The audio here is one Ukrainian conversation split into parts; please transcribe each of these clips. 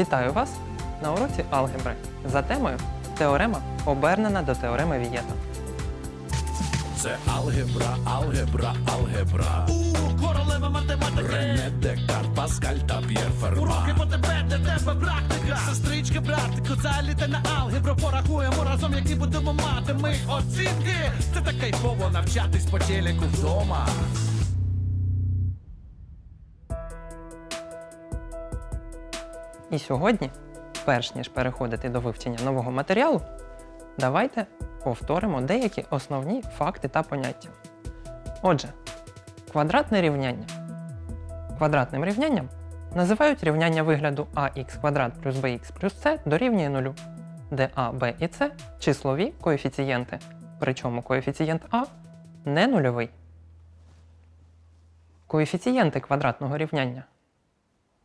Вітаю вас на уроці алгебри за темою Теорема обернена до теореми Вієта. Це алгебра, алгебра, алгебра. У королева математики. Рене Декарт, Паскаль та П'єр Ферма. Уроки по тебе, де тебе практика. Сестрички, братику, заліте на алгебру. Порахуємо разом, які будемо мати ми оцінки. Це так кайфово навчатись по телеку вдома. І сьогодні, перш ніж переходити до вивчення нового матеріалу, давайте повторимо деякі основні факти та поняття. Отже, квадратне рівняння. Квадратним рівнянням називають рівняння вигляду ax квадрат плюс bx плюс c дорівнює нулю, де a, b і c числові коефіцієнти, причому коефіцієнт a не нульовий. Коефіцієнти квадратного рівняння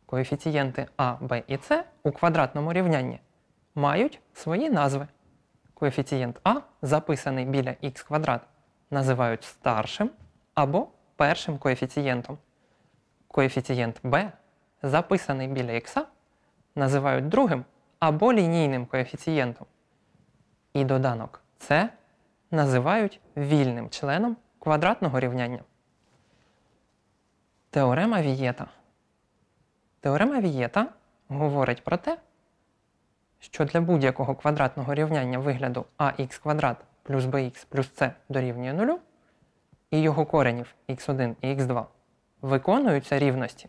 Коефіцієнти А, Б і С у квадратному рівнянні мають свої назви. Коефіцієнт А, записаний біля х квадрат, називають старшим або першим коефіцієнтом. Коефіцієнт Б, записаний біля х, називають другим або лінійним коефіцієнтом. І доданок С називають вільним членом квадратного рівняння. Теорема Вієта Теорема Вієта говорить про те, що для будь-якого квадратного рівняння вигляду ax квадрат плюс bx плюс c дорівнює 0 і його коренів x1 і x2 виконуються рівності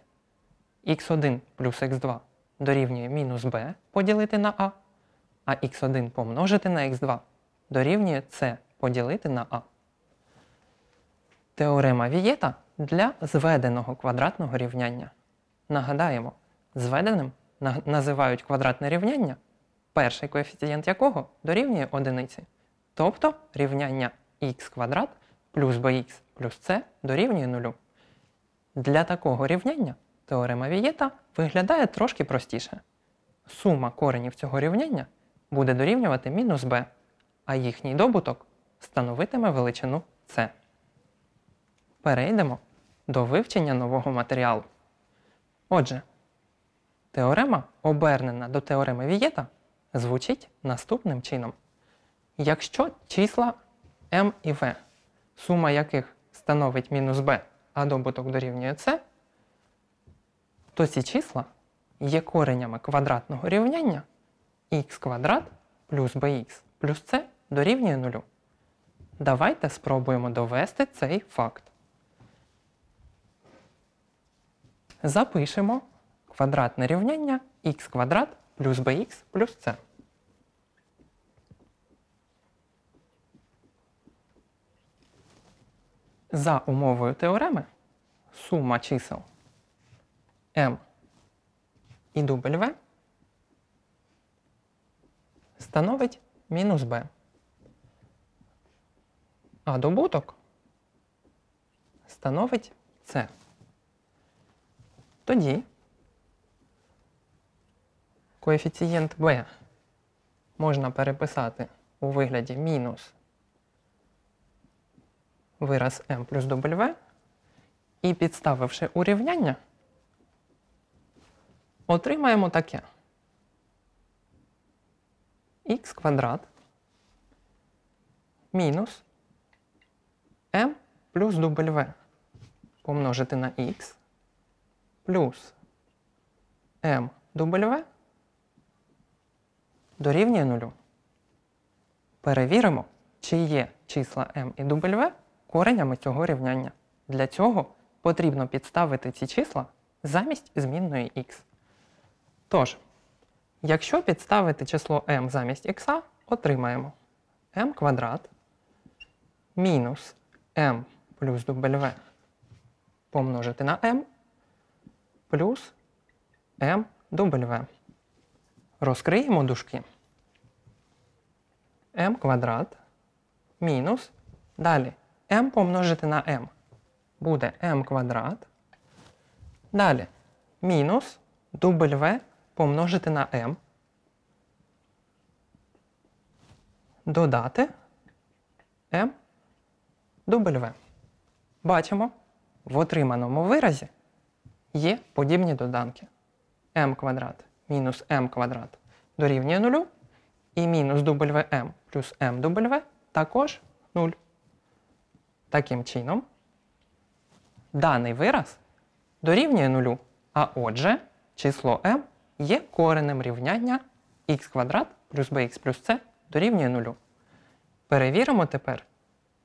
x1 плюс x2 дорівнює мінус b поділити на a, а x1 помножити на x2 дорівнює c поділити на a. Теорема Вієта для зведеного квадратного рівняння нагадаємо, зведеним називають квадратне рівняння, перший коефіцієнт якого дорівнює одиниці. Тобто рівняння х квадрат плюс bx плюс c дорівнює нулю. Для такого рівняння теорема Вієта виглядає трошки простіше. Сума коренів цього рівняння буде дорівнювати мінус b, а їхній добуток становитиме величину c. Перейдемо до вивчення нового матеріалу. Отже, теорема, обернена до теореми Вієта, звучить наступним чином. Якщо числа m і v, сума яких становить мінус b, а добуток дорівнює c, то ці числа є коренями квадратного рівняння x квадрат плюс bx плюс c дорівнює нулю. Давайте спробуємо довести цей факт. запишемо квадратне рівняння х квадрат плюс bx плюс c. За умовою теореми сума чисел m і W становить мінус b. А добуток становить c. Тоді коефіцієнт b можна переписати у вигляді мінус вираз m плюс w і підставивши урівняння, отримаємо таке х квадрат мінус m плюс w помножити на х плюс МW дорівнює нулю. Перевіримо, чи є числа m і W коренями цього рівняння. Для цього потрібно підставити ці числа замість змінної х. Тож, якщо підставити число m замість x, отримаємо m квадрат мінус m плюс w помножити на m плюс МW. Розкриємо дужки. М квадрат мінус. Далі М помножити на М. Буде М квадрат. Далі мінус W помножити на М. Додати МВ. Бачимо в отриманому виразі є подібні доданки m квадрат мінус m квадрат дорівнює нулю, і мінус wm плюс mw також 0. Таким чином, даний вираз дорівнює нулю. а отже, число m є коренем рівняння х квадрат плюс bx плюс c дорівнює нулю. Перевіримо тепер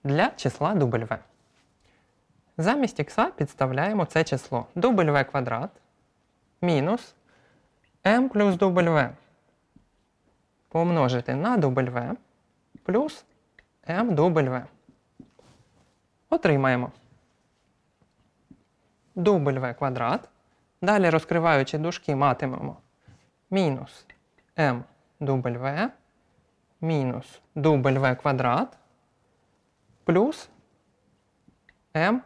для числа W. Замість х підставляємо це число W квадрат мінус m плюс W помножити на W плюс mW. Отримаємо W квадрат. Далі розкриваючи дужки, матимемо мінус mW мінус W квадрат плюс m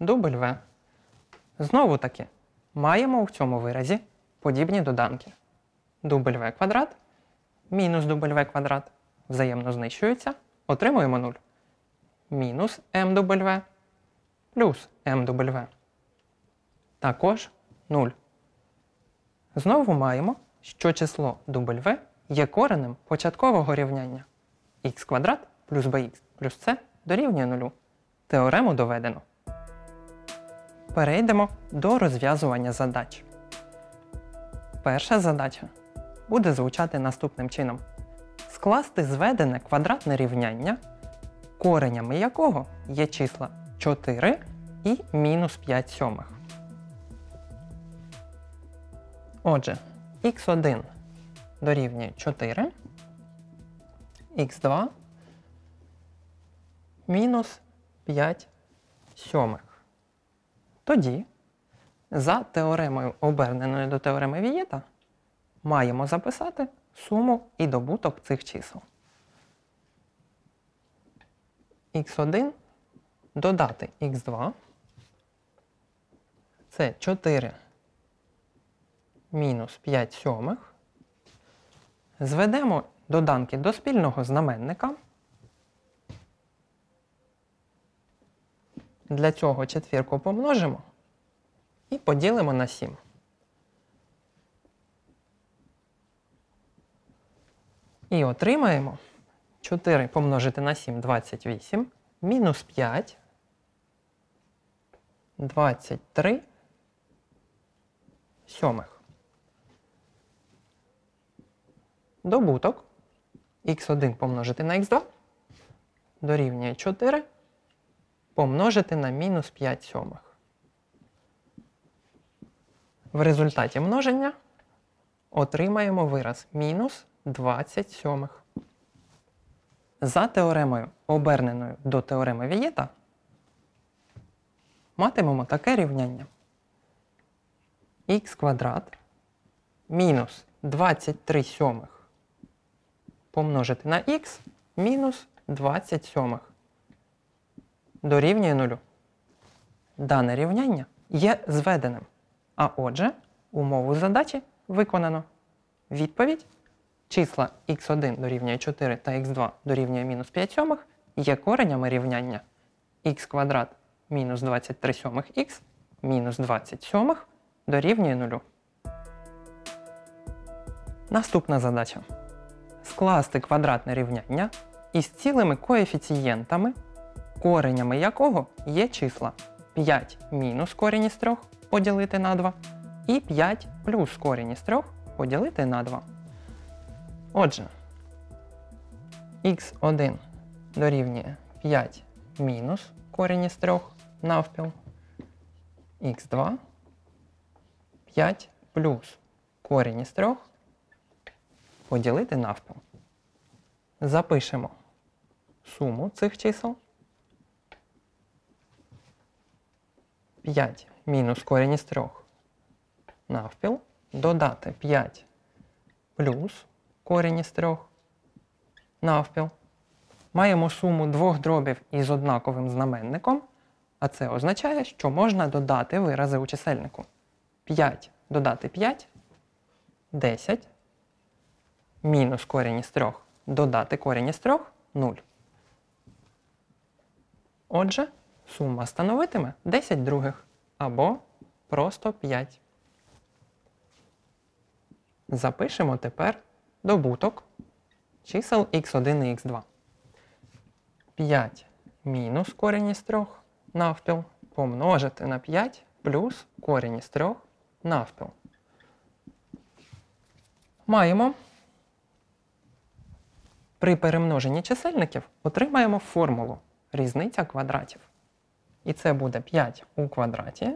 дубль В. Знову таки, маємо у цьому виразі подібні доданки. Дубль В квадрат мінус дубль В квадрат взаємно знищуються, отримуємо 0. Мінус МW плюс МW. Також 0. Знову маємо, що число В є коренем початкового рівняння х квадрат плюс bx плюс c дорівнює нулю. Теорему доведено. Перейдемо до розв'язування задач. Перша задача буде звучати наступним чином: скласти зведене квадратне рівняння, коренями якого є числа 4 і мінус 5 сьомих. Отже, х1 дорівнює 4, х2 мінус 5 сьомих. Тоді, за теоремою оберненою до теореми Вієта, маємо записати суму і добуток цих чисел. Х1 додати x 2 Це 4 мінус 5 сьомих. Зведемо доданки до спільного знаменника. Для цього четвірку помножимо і поділимо на 7. І отримаємо 4 помножити на 7 28, мінус 5, 23 сьомих. Добуток х1 помножити на х2 дорівнює 4 помножити на мінус 5 сьомих. В результаті множення отримаємо вираз мінус 20 сьомих. За теоремою, оберненою до теореми Вієта, матимемо таке рівняння. х квадрат мінус 23 сьомих помножити на х мінус 20 сьомих дорівнює нулю. Дане рівняння є зведеним. А отже, умову задачі виконано. Відповідь числа х1 дорівнює 4 та х2 дорівнює мінус 5 сьомих є коренями рівняння х квадрат мінус 23 сьомих х мінус 20 сьомих дорівнює нулю. Наступна задача. Скласти квадратне рівняння із цілими коефіцієнтами коренями якого є числа 5 мінус корінь із 3 поділити на 2 і 5 плюс корінь із 3 поділити на 2. Отже, х1 дорівнює 5 мінус корінь із 3 навпіл, х2 5 плюс корінь із 3 поділити навпіл. Запишемо суму цих чисел 5 мінус корінь із 3 навпіл, додати 5 плюс корінь із 3 навпіл. Маємо суму двох дробів із однаковим знаменником, а це означає, що можна додати вирази у чисельнику. 5 додати 5 10. Мінус корінь із 3 додати корінь із 3 0. Отже сума становитиме 10 других або просто 5. Запишемо тепер добуток чисел x1 і x2. 5 мінус корінь із 3 навпіл помножити на 5 плюс корінь із 3 навпіл. Маємо при перемноженні чисельників отримаємо формулу різниця квадратів. І це буде 5 у квадраті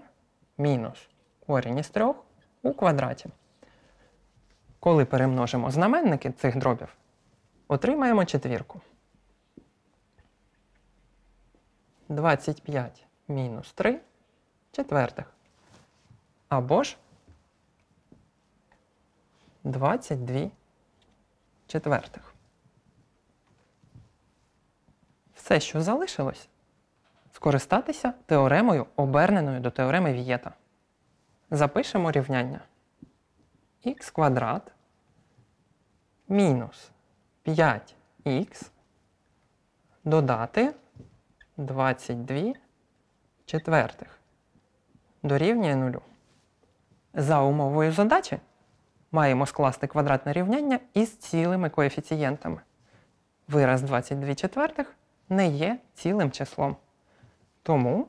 мінус корінь із 3 у квадраті. Коли перемножимо знаменники цих дробів, отримаємо четвірку. 25 мінус 3 четвертих. Або ж 22 четвертих. Все, що залишилось, скористатися теоремою, оберненою до теореми Вієта. Запишемо рівняння х квадрат мінус 5х додати 22 четвертих дорівнює нулю. За умовою задачі маємо скласти квадратне рівняння із цілими коефіцієнтами. Вираз 22 четвертих не є цілим числом. Тому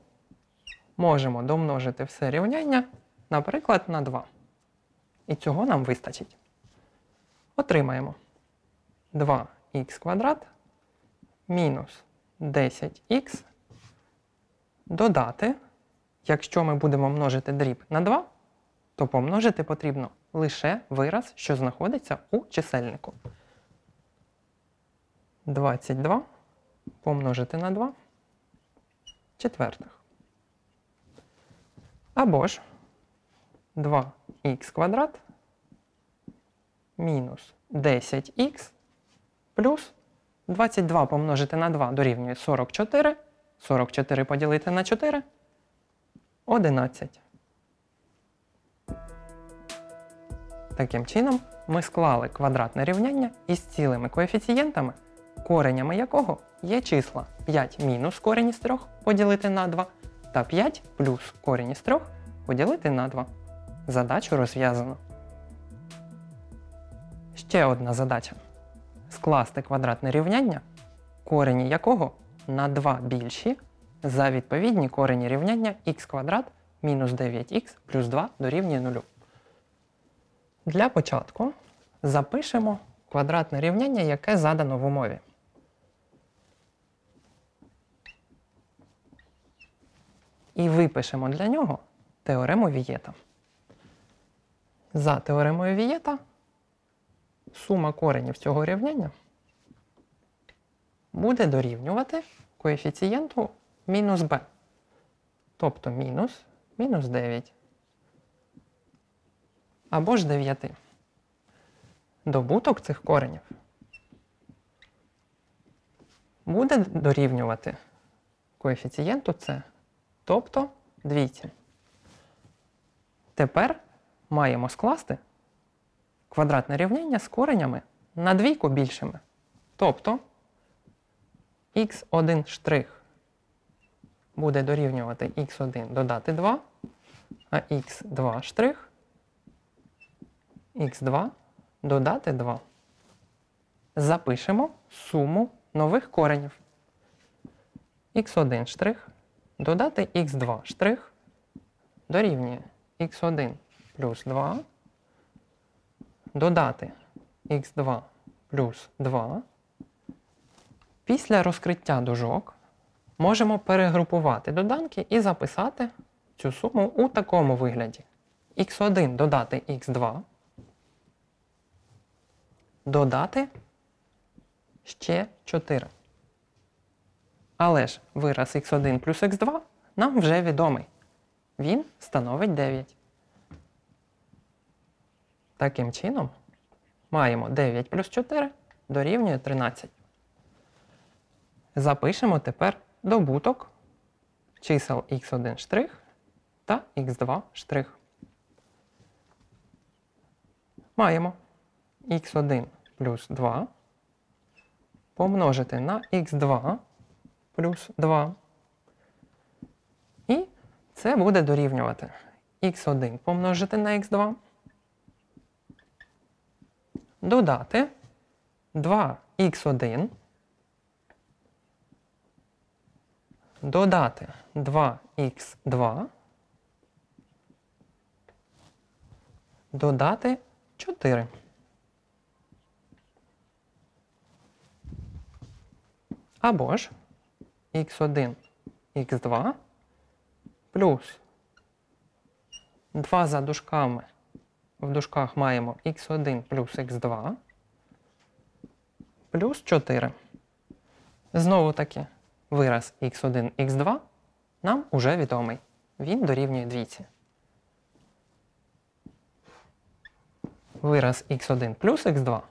можемо домножити все рівняння, наприклад, на 2. І цього нам вистачить. Отримаємо 2х квадрат мінус 10х додати, якщо ми будемо множити дріб на 2, то помножити потрібно лише вираз, що знаходиться у чисельнику. 22 помножити на 2 четвертих. Або ж 2х квадрат мінус 10х плюс 22 помножити на 2 дорівнює 44. 44 поділити на 4 11. Таким чином ми склали квадратне рівняння із цілими коефіцієнтами коренями якого є числа 5 мінус корінь із 3 поділити на 2 та 5 плюс корінь із 3 поділити на 2. Задачу розв'язано. Ще одна задача. Скласти квадратне рівняння, корені якого на 2 більші за відповідні корені рівняння х квадрат мінус 9х плюс 2 дорівнює 0. Для початку запишемо квадратне рівняння, яке задано в умові. і випишемо для нього теорему Вієта. За теоремою Вієта сума коренів цього рівняння буде дорівнювати коефіцієнту мінус b. Тобто мінус мінус 9. Або ж 9. Добуток цих коренів буде дорівнювати коефіцієнту c. Тобто двійці. Тепер маємо скласти квадратне рівняння з коренями на двійку більшими. Тобто х1' буде дорівнювати х1 додати 2, а х2' х2 додати 2. Запишемо суму нових коренів. х1' штрих Додати х2 штрих дорівнює х1 плюс 2. Додати х2 плюс 2. Після розкриття дужок можемо перегрупувати доданки і записати цю суму у такому вигляді. х1 додати х2. Додати ще 4. Але ж вираз х1 плюс х2 нам вже відомий. Він становить 9. Таким чином, маємо 9 плюс 4 дорівнює 13. Запишемо тепер добуток чисел x 1 та x 2 Маємо x 1 плюс 2 помножити на х2 плюс 2. І це буде дорівнювати х1 помножити на х2. Додати 2х1. Додати 2х2. Додати 4. Або ж x 1 x 2 плюс 2 за дужками. В дужках маємо х1 плюс х2 плюс 4. Знову таки, вираз х1, х2 нам уже відомий. Він дорівнює двійці. Вираз х1 плюс х2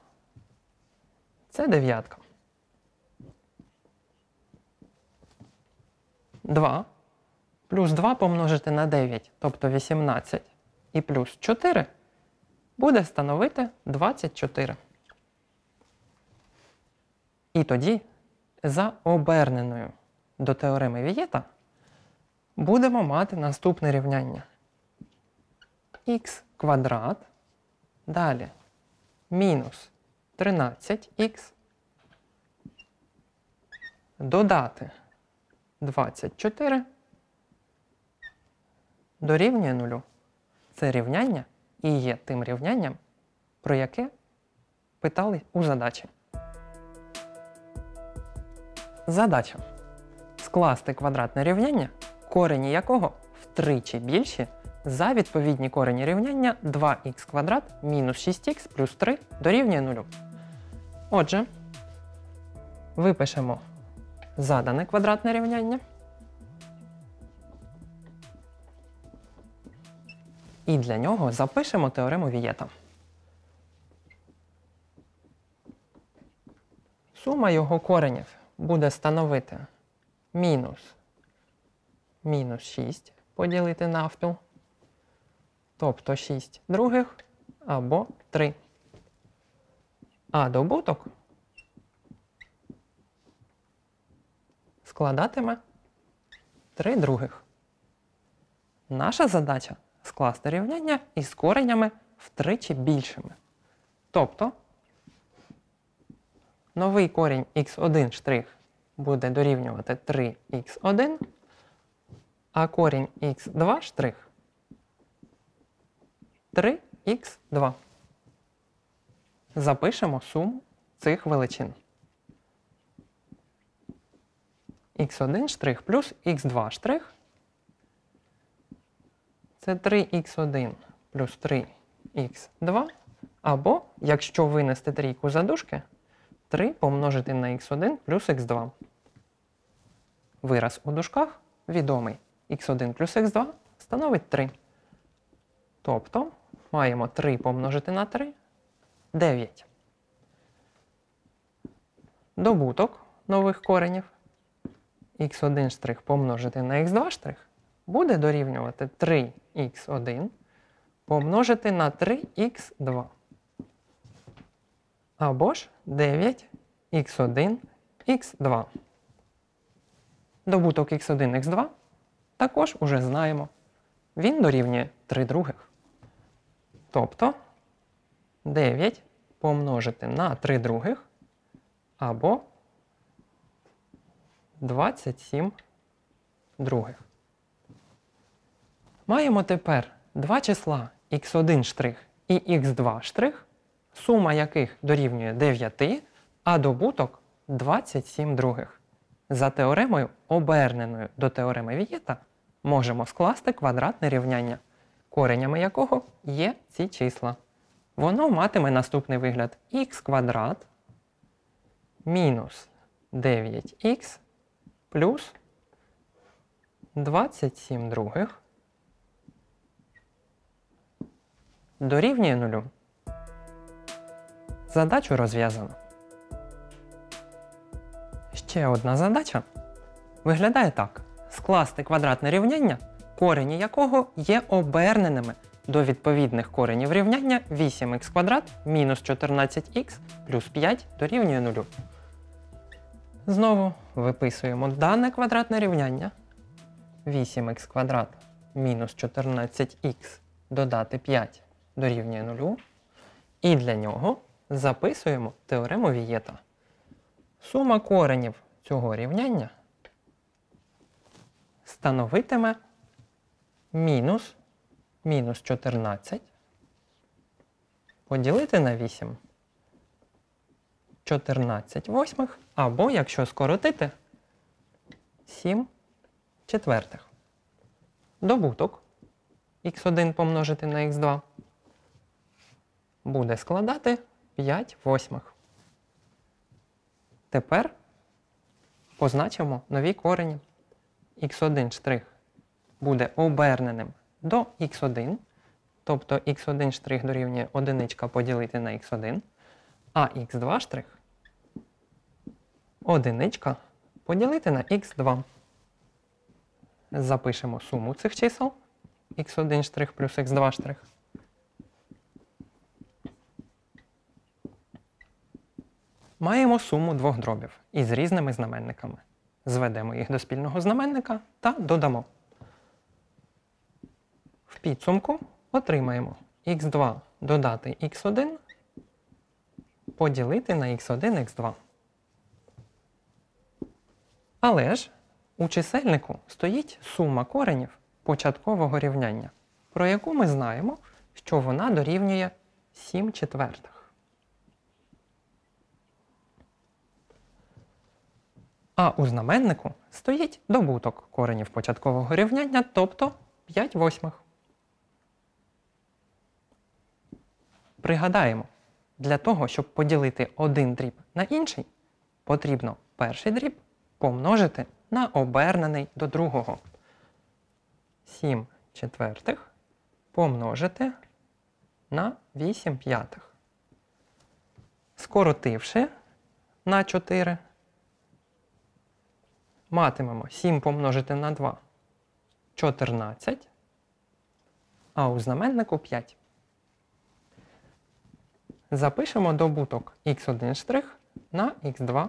це дев'ятка. 2 плюс 2 помножити на 9, тобто 18, і плюс 4 буде становити 24. І тоді за оберненою до теореми Вієта будемо мати наступне рівняння. х квадрат далі мінус 13х додати 24 дорівнює нулю. Це рівняння і є тим рівнянням, про яке питали у задачі. Задача скласти квадратне рівняння, корені якого втричі більші за відповідні корені рівняння 2х квадрат мінус 6х плюс 3 дорівнює нулю. Отже, випишемо задане квадратне рівняння. І для нього запишемо теорему Вієта. Сума його коренів буде становити мінус мінус 6 поділити навпіл, тобто 6 других або 3. А добуток складатиме три других. Наша задача скласти рівняння із коренями втричі більшими. Тобто новий корінь x 1 буде дорівнювати 3х1, а корінь х2' 3х2. Запишемо суму цих величин. x1 штрих плюс x2 штрих. Це 3х1 плюс 3х2. Або, якщо винести трійку за дужки, 3 помножити на х1 плюс х2. Вираз у дужках відомий х1 плюс х2 становить 3. Тобто маємо 3 помножити на 3 9. Добуток нових коренів x1 штрих помножити на x2 штрих буде дорівнювати 3х1 помножити на 3х2. Або ж 9х1 х2. Добуток х1 х2 також уже знаємо. Він дорівнює 3 других. Тобто 9 помножити на 3 других або 27 других. Маємо тепер два числа x1' штрих і x2', штрих, сума яких дорівнює 9, а добуток 27 других. За теоремою, оберненою до теореми Вієта, можемо скласти квадратне рівняння, коренями якого є ці числа. Воно матиме наступний вигляд х квадрат мінус 9х плюс 27 других дорівнює нулю. Задачу розв'язано. Ще одна задача виглядає так: скласти квадратне рівняння, корені якого є оберненими до відповідних коренів рівняння 8х квадрат мінус 14х плюс 5 дорівнює нулю. Знову Виписуємо дане квадратне рівняння 8х квадрат мінус 14х додати 5 дорівнює 0. І для нього записуємо теорему Вієта. Сума коренів цього рівняння становитиме мінус мінус 14 поділити на 8. 14 восьмих, або, якщо скоротити, 7 четвертих. Добуток х1 помножити на х2 буде складати 5 восьмих. Тепер позначимо нові корені. х1 штрих буде оберненим до х1, тобто х1 штрих дорівнює 1 поділити на х1, а х2 штрих одиничка поділити на х2. Запишемо суму цих чисел х 1 плюс х 2 Маємо суму двох дробів із різними знаменниками. Зведемо їх до спільного знаменника та додамо. В підсумку отримаємо x2 додати x1 поділити на х 1 х 2 але ж у чисельнику стоїть сума коренів початкового рівняння, про яку ми знаємо, що вона дорівнює 7 четвертих. А у знаменнику стоїть добуток коренів початкового рівняння, тобто 5 восьмих. Пригадаємо, для того, щоб поділити один дріб на інший, потрібно перший дріб помножити на обернений до другого. 7 четвертих помножити на 8 п'ятих. Скоротивши на 4, матимемо 7 помножити на 2 14, а у знаменнику 5. Запишемо добуток x1' на x2'.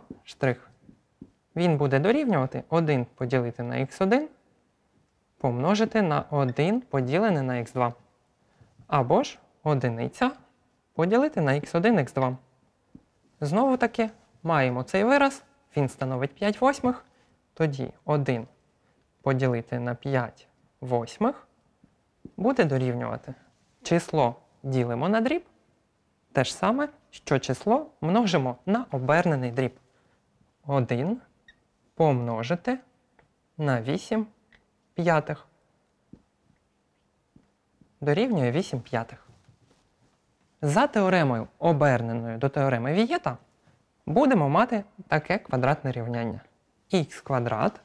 Він буде дорівнювати 1 поділити на х1 помножити на 1 поділене на х2. Або ж 1 поділити на х1 х2. Знову таки, маємо цей вираз, він становить 5 восьмих, тоді 1 поділити на 5 восьмих буде дорівнювати. Число ділимо на дріб. Те ж саме, що число множимо на обернений дріб. 1 помножити на 8 п'ятих. Дорівнює 8 п'ятих. За теоремою, оберненою до теореми Вієта, будемо мати таке квадратне рівняння. х квадрат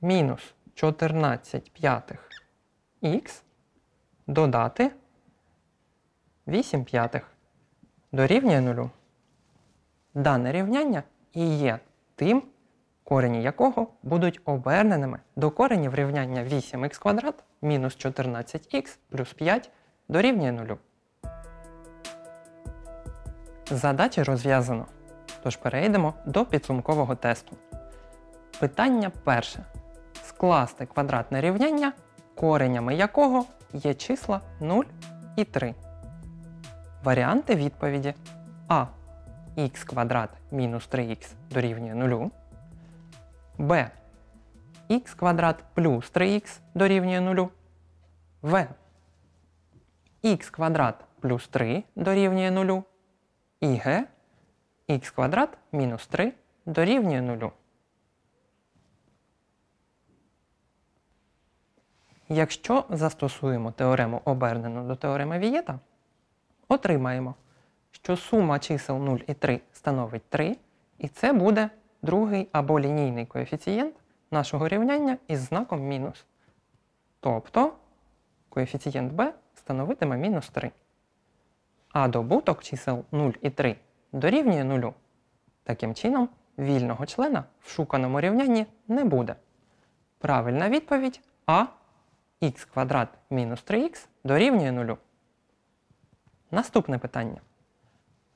мінус 14 п'ятих х додати 8 п'ятих дорівнює нулю. Дане рівняння і є тим корені якого будуть оберненими до коренів рівняння 8х2 мінус 14х плюс 5 дорівнює 0. Задачі розв'язано. Тож перейдемо до підсумкового тесту. Питання перше. Скласти квадратне рівняння, коренями якого є числа 0 і 3. Варіанти відповіді а. х квадрат мінус 3х дорівнює 0 b x квадрат плюс 3х дорівнює 0. В. Х квадрат плюс 3 дорівнює 0. І Г. Х квадрат мінус 3 дорівнює 0. Якщо застосуємо теорему обернену до теореми Вієта, отримаємо, що сума чисел 0 і 3 становить 3, і це буде другий або лінійний коефіцієнт нашого рівняння із знаком мінус. Тобто коефіцієнт b становитиме мінус 3. А добуток чисел 0 і 3 дорівнює 0. Таким чином, вільного члена в шуканому рівнянні не буде. Правильна відповідь А х квадрат мінус 3х дорівнює 0. Наступне питання.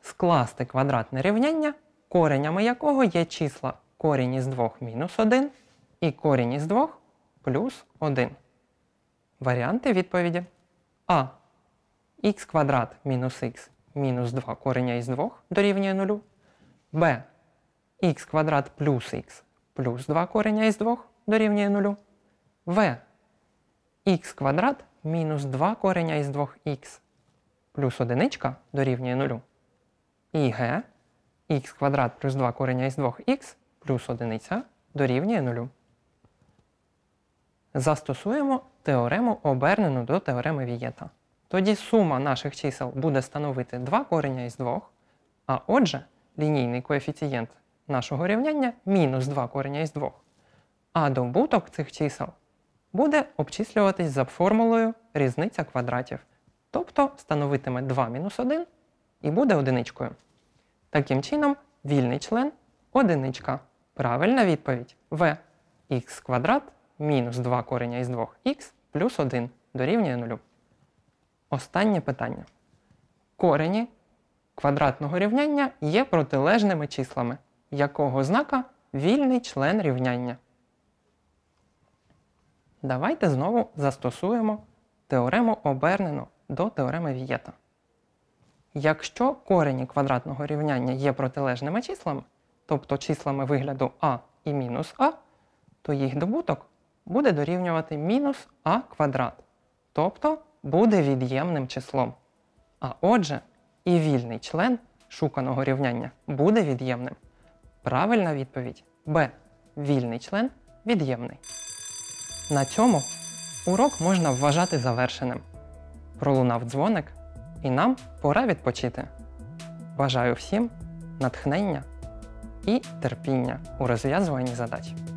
Скласти квадратне рівняння коренями якого є числа корінь із 2 мінус 1 і корінь із 2 плюс 1. Варіанти відповіді А. Х квадрат мінус х мінус 2 кореня із 2 дорівнює 0. Б. Х квадрат плюс х плюс 2 кореня із 2 дорівнює 0. В. Х квадрат мінус 2 кореня із 2х плюс 1 дорівнює 0. І Г х квадрат плюс 2 корення із 2х плюс 1 дорівнює 0. Застосуємо теорему обернену до теореми Вієта. Тоді сума наших чисел буде становити 2 корення із 2, а отже, лінійний коефіцієнт нашого рівняння мінус 2 корення із 2. А добуток цих чисел буде обчислюватись за формулою різниця квадратів, тобто становитиме 2 мінус 1 і буде одиничкою. Таким чином, вільний член одиничка. Правильна відповідь В. Х квадрат мінус 2 кореня із 2х плюс 1 дорівнює 0. Останнє питання. Корені квадратного рівняння є протилежними числами, якого знака вільний член рівняння. Давайте знову застосуємо теорему обернену до теореми Вієта. Якщо корені квадратного рівняння є протилежними числами, тобто числами вигляду а і мінус а, то їх добуток буде дорівнювати мінус а квадрат, тобто буде від'ємним числом. А отже, і вільний член шуканого рівняння буде від'ємним. Правильна відповідь Б. Вільний член від'ємний. На цьому урок можна вважати завершеним. Пролунав дзвоник і нам пора відпочити. Бажаю всім натхнення і терпіння у розв'язуванні задач.